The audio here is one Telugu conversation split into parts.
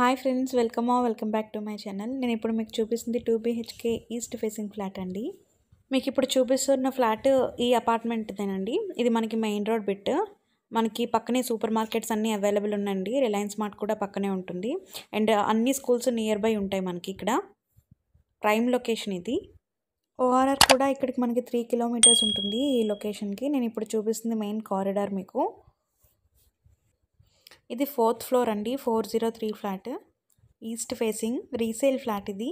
హాయ్ ఫ్రెండ్స్ వెల్కమ్ ఆ welcome back to my channel నేను ఇప్పుడు మీకు చూపిస్తుంది two BHK east facing flat అండి మీకు ఇప్పుడు చూపిస్తున్న ఫ్లాట్ ఈ అపార్ట్మెంట్దేనండి ఇది మనకి మెయిన్ రోడ్ బిట్ మనకి పక్కనే సూపర్ మార్కెట్స్ అన్నీ అవైలబుల్ ఉందండి రిలయన్స్ మార్ట్ కూడా పక్కనే ఉంటుంది అండ్ అన్ని స్కూల్స్ నియర్ బై ఉంటాయి మనకి ఇక్కడ ప్రైమ్ లొకేషన్ ఇది ఓఆర్ఆర్ కూడా ఇక్కడికి మనకి త్రీ కిలోమీటర్స్ ఉంటుంది ఈ లొకేషన్కి నేను ఇప్పుడు చూపిస్తుంది మెయిన్ కారిడార్ మీకు ఇది ఫోర్త్ ఫ్లోర్ అండి four zero three flat east facing resale flat ఇది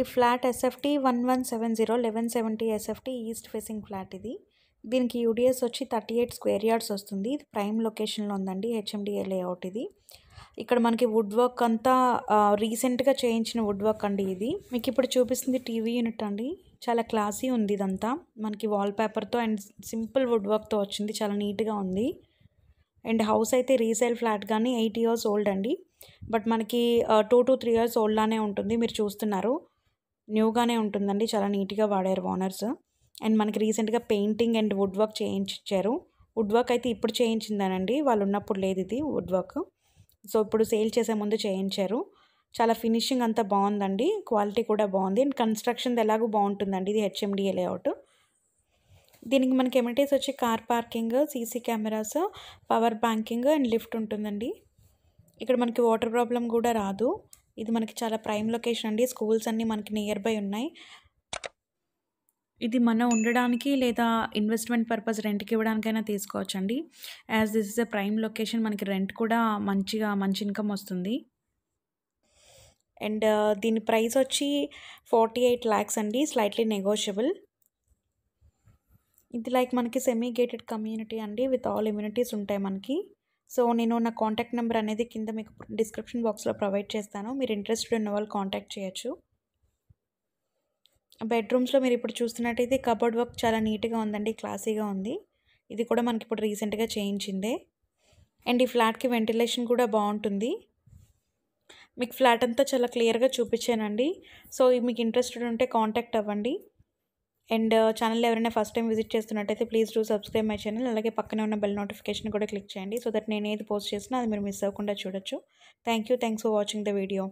ఈ flat SFT one one seven zero eleven seventy SFT east facing flat ఇది దీనికి యూడిఎస్ వచ్చి థర్టీ ఎయిట్ స్క్వేర్ యార్డ్స్ వస్తుంది ఇది ప్రైమ్ లొకేషన్లో ఉందండి హెచ్ఎండిఏ లేఅవుట్ ఇది ఇక్కడ మనకి వుడ్ వర్క్ అంతా రీసెంట్గా చేయించిన వుడ్ వర్క్ అండి ఇది మీకు ఇప్పుడు చూపిస్తుంది టీవీ యూనిట్ అండి చాలా క్లాసీ ఉంది ఇదంతా మనకి వాల్పేపర్తో అండ్ సింపుల్ వుడ్ వర్క్తో వచ్చింది చాలా నీట్గా ఉంది అండ్ హౌస్ అయితే రీసేల్ ఫ్లాట్ కానీ ఎయిట్ ఇయర్స్ ఓల్డ్ అండి బట్ మనకి టూ టు త్రీ ఇయర్స్ ఓల్డ్లానే ఉంటుంది మీరు చూస్తున్నారు న్యూగానే ఉంటుందండి చాలా నీట్గా వాడారు ఓనర్స్ అండ్ మనకి రీసెంట్గా పెయింటింగ్ అండ్ వుడ్ వర్క్ చేయించారు వుడ్ వర్క్ అయితే ఇప్పుడు చేయించిందనండి వాళ్ళు ఉన్నప్పుడు లేదు ఇది వుడ్ వర్క్ సో ఇప్పుడు సేల్ చేసే ముందు చేయించారు చాలా ఫినిషింగ్ అంతా బాగుందండి క్వాలిటీ కూడా బాగుంది అండ్ కన్స్ట్రక్షన్ ఎలాగో బాగుంటుందండి ఇది హెచ్ఎండిఏ లేఅవుట్ దీనికి మనకి ఎమిటీస్ వచ్చి car parking CC cameras power banking and lift ఉంటుందండి ఇక్కడ మనకి వాటర్ ప్రాబ్లం కూడా రాదు ఇది మనకి చాలా ప్రైమ్ లొకేషన్ అండి స్కూల్స్ అన్నీ మనకి నియర్ బై ఉన్నాయి ఇది మనం ఉండడానికి లేదా ఇన్వెస్ట్మెంట్ పర్పస్ రెంట్కి ఇవ్వడానికైనా తీసుకోవచ్చండి as this is a prime location మనకి రెంట్ కూడా మంచిగా మంచి ఇన్కమ్ వస్తుంది అండ్ దీని ప్రైస్ వచ్చి ఫార్టీ ఎయిట్ ల్యాక్స్ అండి స్లైట్లీ నెగోషియబుల్ ఇది లైక్ మనకి సెమీ గేటెడ్ కమ్యూనిటీ అండి విత్ ఆల్ ఇమ్యూనిటీస్ ఉంటాయి మనకి సో నేను నా కాంటాక్ట్ నెంబర్ అనేది కింద మీకు డిస్క్రిప్షన్ బాక్స్లో ప్రొవైడ్ చేస్తాను మీరు ఇంట్రెస్టెడ్ ఉన్న వాళ్ళు కాంటాక్ట్ చేయొచ్చు బెడ్రూమ్స్లో మీరు ఇప్పుడు చూస్తున్నట్టయితే కబోర్డ్ వర్క్ చాలా నీట్గా ఉందండి క్లాసీగా ఉంది ఇది కూడా మనకి ఇప్పుడు రీసెంట్గా చేయించిందే అండ్ ఈ ఫ్లాట్కి వెంటిలేషన్ కూడా బాగుంటుంది మీకు ఫ్లాట్ అంతా చాలా క్లియర్గా చూపించానండి సో మీకు ఇంట్రెస్టెడ్ ఉంటే కాంటాక్ట్ అవ్వండి అండ్ ఛానల్ ఎవరైనా ఫస్ట్ టైం విజిట్ చేస్తున్నట్టయితే please do subscribe my channel అలాగే పక్కనే ఉన్న బెల్ నోటిఫికేషన్ కూడా క్లిక్ చేయండి సో దట్ నేను ఏది పోస్ట్ చేసినా అది మీరు మిస్ అవ్వకుండా చూడొచ్చు thank you thanks for watching the video